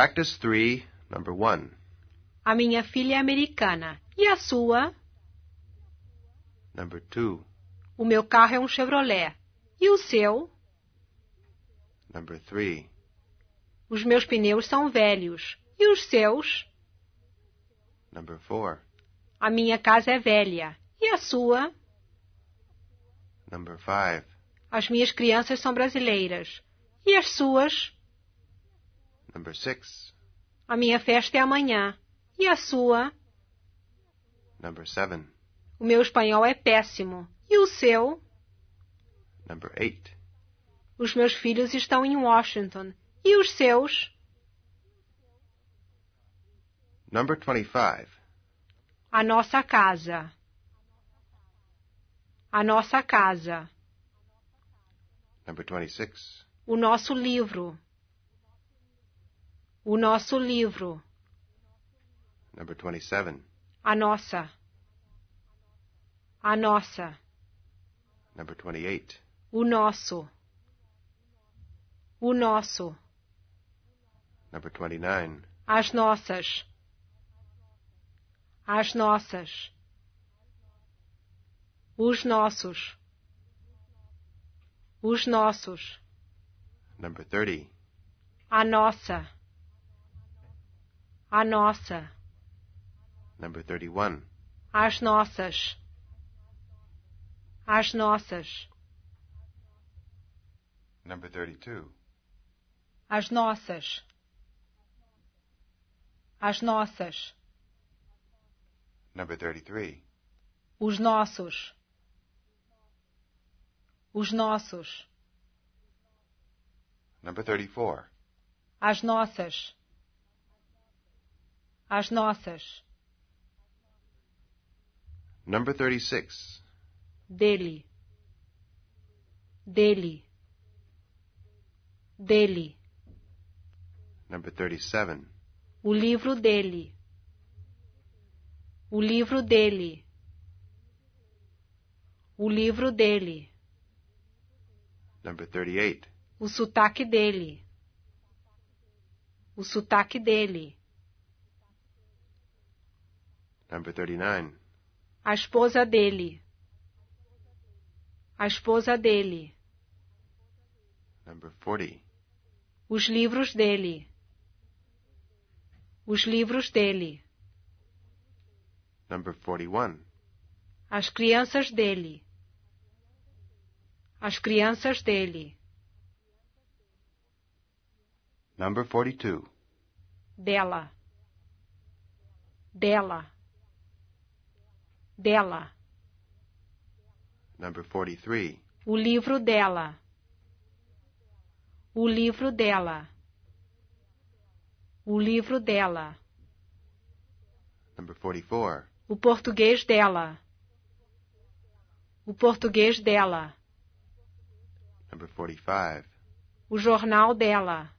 Practice 3, number 1. A minha filha é americana. E a sua? Number 2. O meu carro é um Chevrolet. E o seu? Number 3. Os meus pneus são velhos. E os seus? Number 4. A minha casa é velha. E a sua? Number 5. As minhas crianças são brasileiras. E as suas? Number six. A minha festa é amanhã. E a sua? Number seven. O meu espanhol é péssimo. E o seu? Number eight. Os meus filhos estão em Washington. E os seus? Number 25. A nossa casa. A nossa casa. Number 26. O nosso livro o nosso livro. Number 27. A nossa. A nossa. Number 28. O nosso. O nosso. Number 29. As nossas. As nossas. Os nossos. Os nossos. Number 30. A nossa. A nossa. Number 31. As nossas. As nossas. Number 32. As nossas. As nossas. Number 33. Os nossos. Os nossos. Number 34. As nossas as nossas. Number 36. Dele. Dele. Dele. Number 37. O livro dele. O livro dele. O livro dele. Number 38. O sotaque dele. O sotaque dele. Number 39. A esposa dele. A esposa dele. Number 40. Os livros dele. Os livros dele. Number 41. As crianças dele. As crianças dele. Number 42. Dela. Dela dela. Number 43. O livro dela. O livro dela. O livro dela. Number 44. O português dela. O português dela. Number 45. O jornal dela.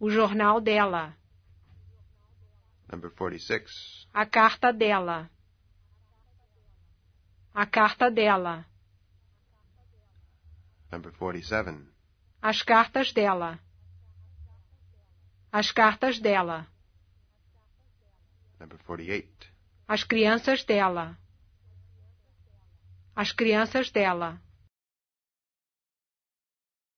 O jornal dela. Number 46. A carta dela. A carta dela. Number 47. As cartas dela. As cartas dela. Number 48. As crianças dela. As crianças dela.